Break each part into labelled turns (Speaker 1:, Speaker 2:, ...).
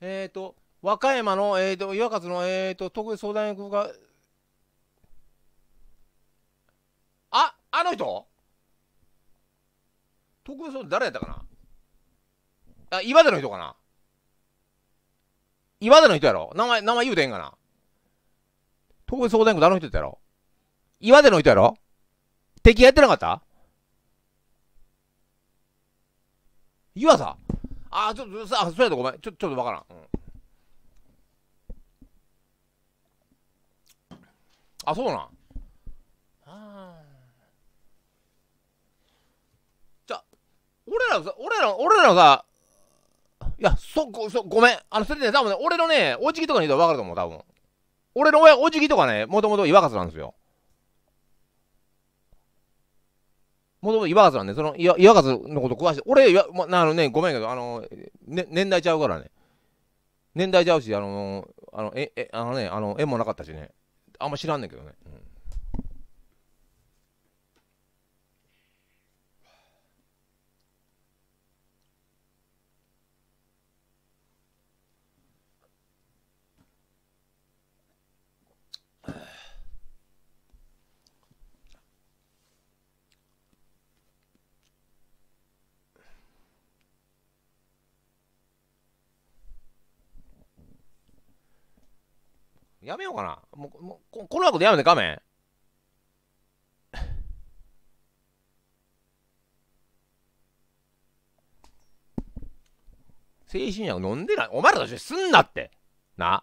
Speaker 1: えっ、ー、と、和歌山の、えっ、ー、と、岩勝の、えっ、ー、と、特別相談役が、あ、あの人特別相談、誰やったかなあ、岩手の人かな岩手の人やろ名前、名前言うてへんかな特別相談役誰の人やったやろ岩手の人やろ敵やってなかった岩佐あちょっとさあそうやとごめんちょちょっと分からん、うん、あそうなんあじゃ俺らさ俺ら俺らさいやそごそごめんあのそれね多分ね俺のねおじぎとかに言うと分かると思う多分俺の親おじぎとかねもともと岩笠なんですよもともと岩数なんで、その岩岩のこと詳しい。俺、やまあのね、ごめんけど、あの、ね、年代ちゃうからね。年代ちゃうし、あの、あの、え、え、あのね、あの、縁もなかったしね。あんま知らんねんけどね。うんやめようかな。もう、もうこの後でやめて画面。精神薬飲んでない。お前らとしてすんなって。な。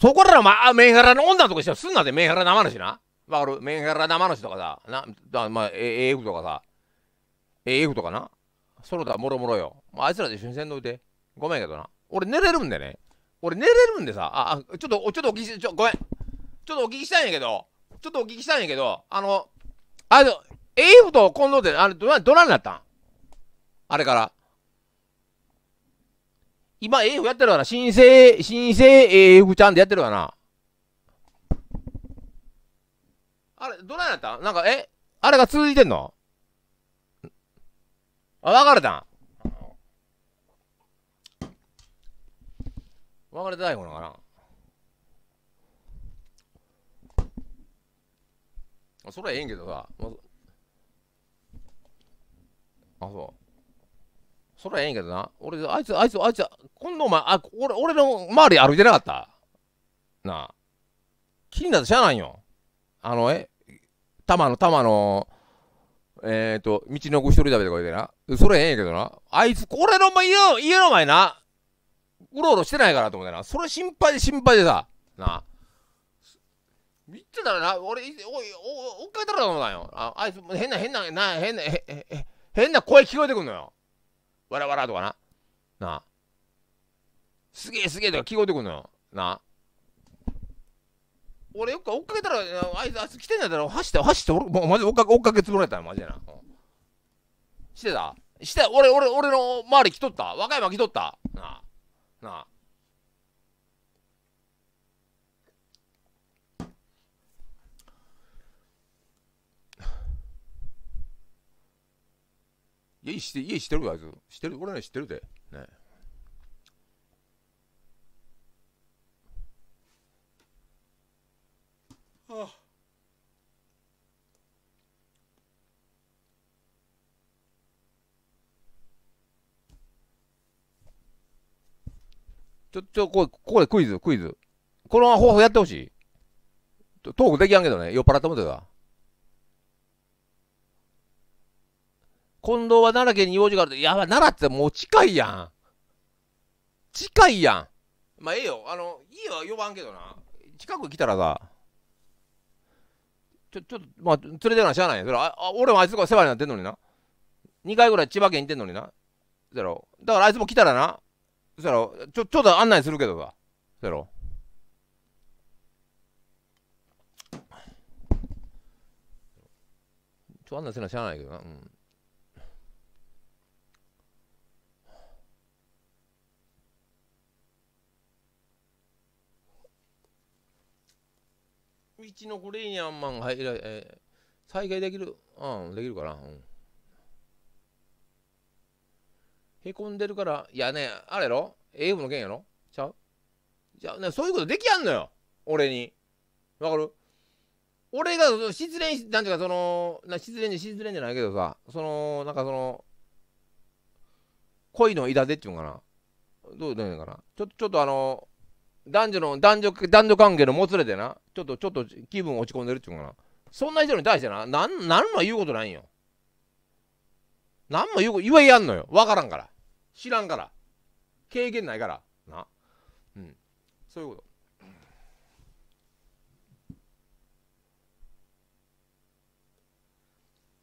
Speaker 1: そこらら、ま、あ、メンヘラの女とかしてすんなって、メンヘラ生主な。わかるメンヘラ生主とかさ、な、だまあ、AF とかさ、AF とかな。そロだ、もろもろよ。あいつらで一緒にせんどいて。ごめんけどな。俺寝れるんでね。俺寝れるんでさ、あ、あちょっと、ちょっとお聞きし、ちょ、ごめん。ちょっとお聞きしたいんやけど、ちょっとお聞きしたいんやけど、あの、あの、AF と近藤で、あれ、ど、どらになったんあれから。今 AF やってるわな。新生、新生 AF ちゃんでやってるわな。あれ、どなんなったなんか、えあれが続いてんのあ、別れたん別れてないものかなあそれはええんけどさ、まあ、あ、そう。それはええんけどな。俺、あいつ、あいつ、あいつ、今度お前、あ、俺、俺の周り歩いてなかったなあ。気になってしゃあないよ。あの、え、玉の、玉の、えっ、ー、と、道の奥一人食べてこいてな。それええんやけどな。あいつ、俺の家の、家の前な。うろうろしてないからと思ってな。それ心配で心配でさ、な。見てたらな、俺、おい、お、おっかけたらと思ったんよ。あ、あいつ、変な、変な、な、変な、変な声聞こえてくんのよ。わらわらとかな。なすげえすげえとか聞こえてくんのよ。な俺よく追っかけたら、あいつ、あいつ来てんだったら、走って、走って、俺、もうマジ追っかけ、追っかけつぶられたよ、マジでな。してたして、俺、俺、俺の周り来とった若山来とったなあ。なあ家して家してるわあいつしてる俺ら知ってるでねああちょ、ちょ、こここでクイズ、クイズ。この方法やってほしい。トークできやんけどね、酔っ払ったもんだが。近藤は奈良県に用事があるやばい、奈良ってもう近いやん。近いやん。まあ、ええよ。あの、家は呼ばんけどな。近く来たらさ、ちょ、ちょっと、まあ、連れてのはしゃあないそれああ、俺もあいつが世話になってんのにな。2回ぐらい千葉県行ってんのにな。だろ。だからあいつも来たらな、そたら、ちょちょっと案内するけどさそやろちょ案内せなしゃあないけどなうん道のこれにアんまンが入ら、えー、再開できる、うん、できるかな。うんへこんでるから、いやね、あれやろ ?AF の件やろちゃうじゃあ、ね、そういうことできやんのよ。俺に。わかる俺が失恋、なんていうか、その、な失恋で失恋じゃないけどさ、その、なんかその、恋のいだっていうのかな。どういうのかな。ちょっと、ちょっとあの、男女の、男女、男女関係のもつれてな、ちょっと、ちょっと気分落ち込んでるっていうのかな。そんな人に対してな、なん、なんも言うことないんよ。なんも言う、言えやんのよ。わからんから。知らんから。経験ないから。な。うん。そういうこと。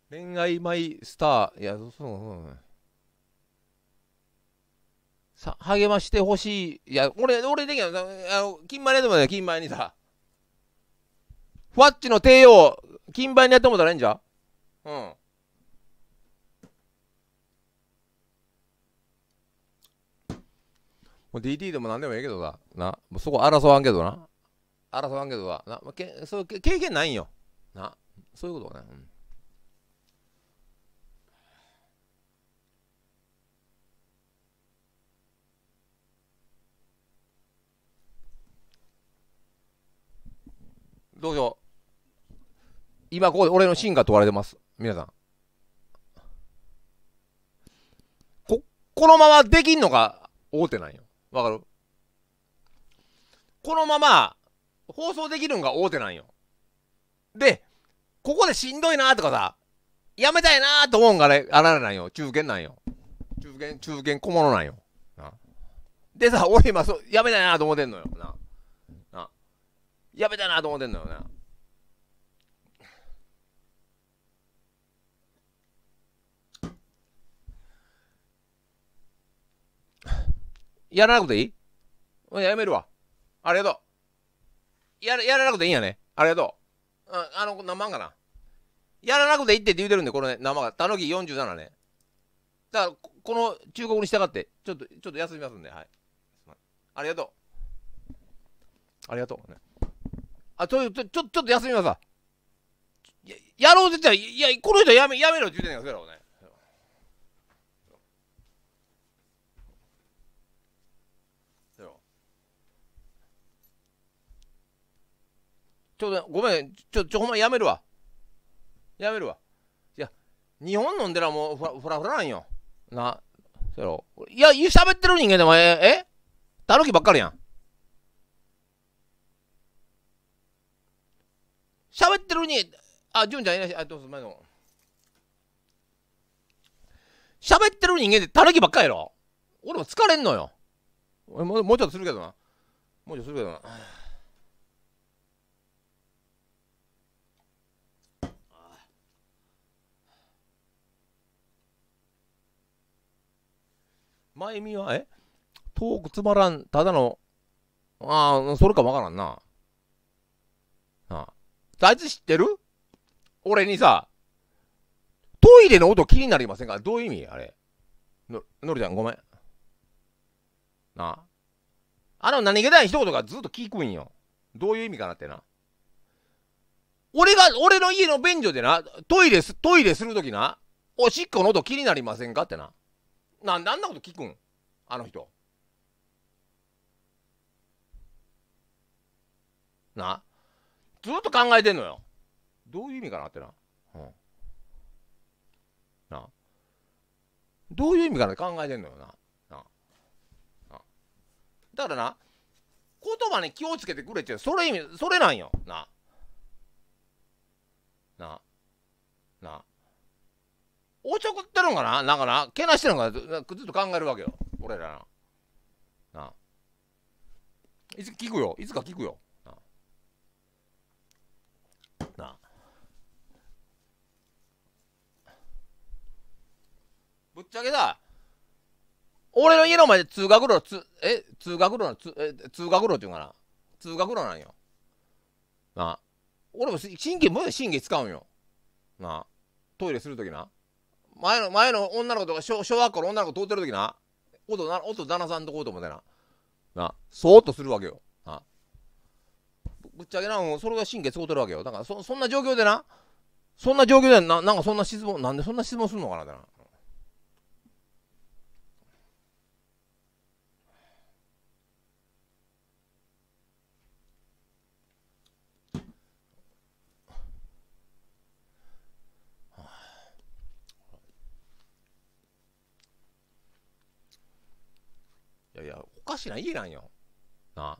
Speaker 1: 恋愛マイスター。いや、そうそうそうさ、励ましてほしい。いや、俺、俺的には、金の、にやってもら金前にさ。フワッチの帝王、金前にやってもらったらいいんじゃうん。もう DT でも何でもええけどさ、な、もうそこ争わんけどな。争わんけどさ、な、まあ、けそう経験ないんよ。な、そういうことね。うんどうしよう。今ここで俺の芯が問われてます。皆さん。こ、このままできんのか、大手なんよ。わかるこのまま放送できるんが大手なんよ。で、ここでしんどいなとかさ、やめたいなと思うんがね、あられなんよ。中堅なんよ。中堅、中堅小物なんよ。なでさ、俺今そ、やめたいなと思ってんのよ。な。な。やめたいなと思ってんのよな。やらなくていいやめるわ。ありがとう。や、やらなくていいんやね。ありがとう。ああの、生んかな。やらなくていいって言うてるんで、このね、生が。たぬき47ね。だから、この忠告に従って、ちょっと、ちょっと休みますんで、はい。ありがとう。ありがとう。ね、あ、ちょ、ちょ、ちょっと休みますわ。や、やろうぜって言ったら、いや、この人やめ、やめろって言うてんやけどね。ちょっとごめん、ちょ、ちょ、ほんまやめるわ。やめるわ。いや、日本飲んでらもうふらふらふらなんよ。な、せやろ。いや、喋ってる人間でもええ、たぬきばっかりやん。喋ってるに、あ、純ちゃんいらっしゃい。あ、どうぞ、前の。喋ってる人間でたぬきばっかりやろ。俺も疲れんのよ。ももうちょっとするけどな。もうちょっとするけどな。まゆみは、えトークつまらん、ただの、ああ、それかわからんな。ああ。あいつ知ってる俺にさ、トイレの音気になりませんかどういう意味あれ。の、のりちゃんごめん。なあ。あの何気ない一言がずっと聞くんよ。どういう意味かなってな。俺が、俺の家の便所でな、トイレす、トイレするときな、おしっこの音気になりませんかってな。なんであんなこと聞くんあの人。なずっと考えてんのよ。どういう意味かなってな。うん、などういう意味かなって考えてんのよな。ななだからな、言葉に気をつけてくれってそれ意味、それなんよ。な。な。な。おちょくってるんかななんかなけなしてるんかなずっと考えるわけよ。俺らな。なあ。いつ聞くよ。いつか聞くよ。なあ。なあぶっちゃけだ。俺の家の前で通学路、つえ通学路のつえ、通学路っていうかな。通学路なんよ。なあ。俺も神経、無理神経使うんよ。なあ。トイレするときな。前の、前の女の子とか小、小学校の女の子通ってる時な、音、音旦那さんとこうと思ってな、な、そーっとするわけよ。なぶっちゃけな、それが神経通ってるわけよ。だからそ、そんな状況でな、そんな状況でな、なんかそんな質問、なんでそんな質問するのかなってな。いや、おかしな家なんよ。なあ。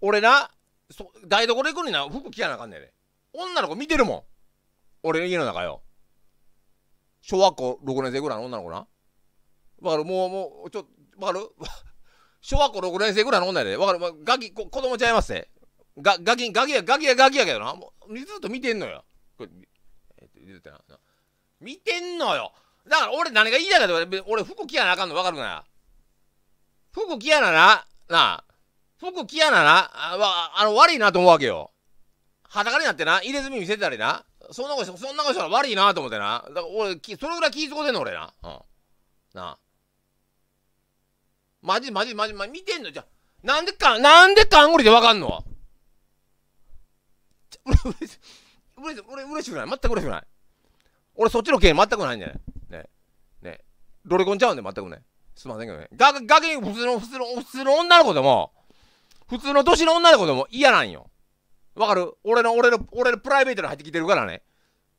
Speaker 1: 俺な、そ台所行くのにな、服着やなあかんねんで。女の子見てるもん。俺の家の中よ。小学校6年生ぐらいの女の子な。わかるもう、もう、ちょ、わかる 小学校6年生ぐらいの女やで。わかる、まあ、ガキ、子供ちゃいますね。ガ、ガキ、ガキや、ガキや、ガキやけどな。もう、ずっと見てんのよ。これ、えっと、てな。見てんのよ。だから俺何が言いたいかって俺服着やなあかんの分かるかな服着やなな、なあ、服着やなな、ああの、悪いなと思うわけよ。裸になってな、入れ墨見せてたりな、そんなこと、そんなことしたら悪いなと思ってな、だから俺、それぐらい気ぃ使うてんの俺な。うん。なあ。マジマジマジマジ、見てんのじゃ、なんでか、なんでかんごりでわかんの俺、俺、俺、俺、嬉しくない。全く嬉しくない。俺、そっちの経全くないんじゃないね。ね。ロレコンちゃうんで、全くない。すいませんけどね。ガキ普通の、普通の、普通の女の子でも、普通の年の女の子でも嫌なんよ。わかる俺の、俺の、俺のプライベートに入ってきてるからね。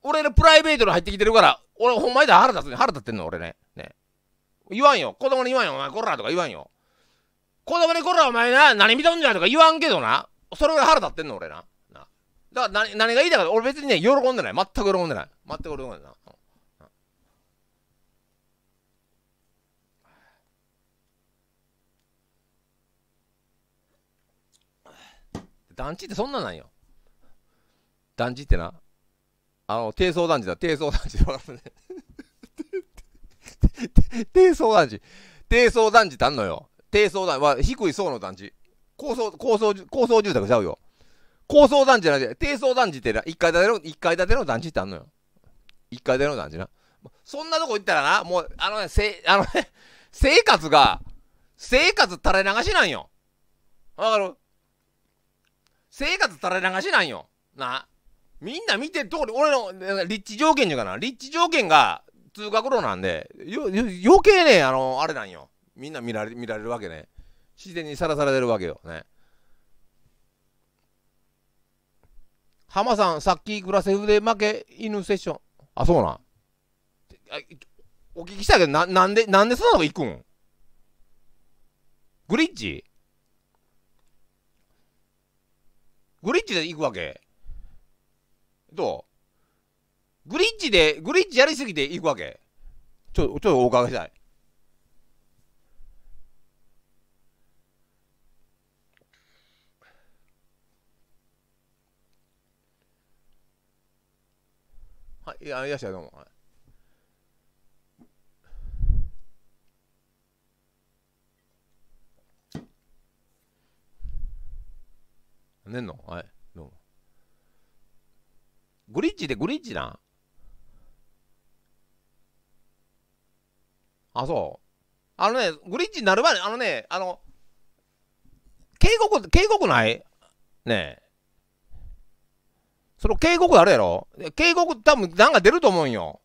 Speaker 1: 俺のプライベートに入ってきてるから、俺ほんまに腹立つね。腹立ってんの、俺ね。ね。言わんよ。子供に言わんよ。お前、コラとか言わんよ。子供にコラお前な、何見たんじゃとか言わんけどな。それぐらい腹立ってんの、俺な。なだから何、何が言いたいか、俺別にね、喜んでない。全く喜んでない。全く喜んでない団地ってそんなんなんよ。団地ってな、あの、低層団地だ、低層団地わか 低層団地。低層団地ってあんのよ。低層団地あ、低い層の団地。高層、高層、高層住宅ちゃうよ。高層団地じゃなくて、低層団地ってな、1階建ての、一階建ての団地ってあんのよ。1階建ての団地な。そんなとこ行ったらな、もう、あのね、せ、あのね、生活が、生活垂れ流しなんよ。わかる生活垂れ流しなんよ。な。みんな見てる通り、俺の立地条件じゃかな。立地条件が通学路なんで、よ、よ余計ね、あの、あれなんよ。みんな見られ、見られるわけね。自然にさらされてるわけよ。ね。浜さん、さっきグラセフで負け、犬セッション。あ、そうなん。お聞きしたけど、な、なんで、なんでそんなとこ行くんグリッチグリッジで行くわけどうグリッジで、グリッジやりすぎて行くわけちょ、ちょっとお伺いしたい。はい、いらっしゃい、どうも。ねんのはい、どうも。グリッチでグリッチなあ、そう。あのね、グリッチになるまで、あのね、あの、警告、警告ないねえ。その警告あるやろ警告多分なんか出ると思うんよ。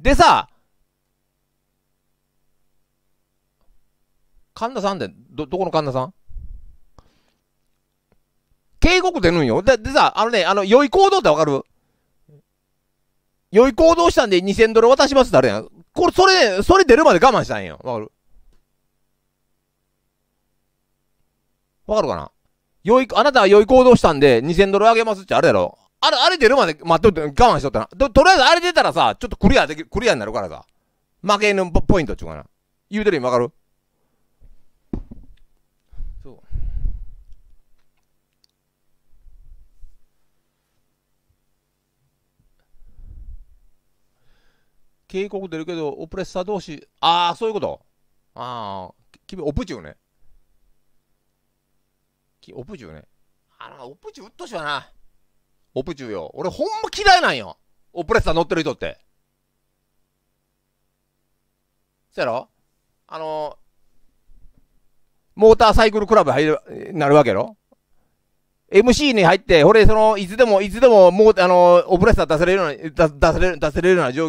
Speaker 1: でさ、神田さんって、ど、どこの神田さん警告出るんよ。で、でさ、あのね、あの、良い行動ってわかる良い行動したんで2000ドル渡しますってあるやん。これ、それ、それ出るまで我慢したんよ。わかるわかるかな良い、あなたは良い行動したんで2000ドルあげますってあるやろ。あれ、あれ出るまで待っとって我慢しとったな。と、とりあえずあれ出たらさ、ちょっとクリアでき、クリアになるからさ。負けぬポイントっちゅうかな。言うてる意味わかる警告出るけど、オプレッサー同士、ああ、そういうこと。ああ、君、オプチューね。オプチューね。あら、オプチューうっとしはな。オプチューよ。俺、ほんま嫌いなんよ。オプレッサー乗ってる人って。そやろあのー、モーターサイクルクラブ入る、なるわけやろ MC に入って、俺、その、いつでも、いつでも、もう、あのー、オプレッサー出せれるような、出せれる、出せれるような状況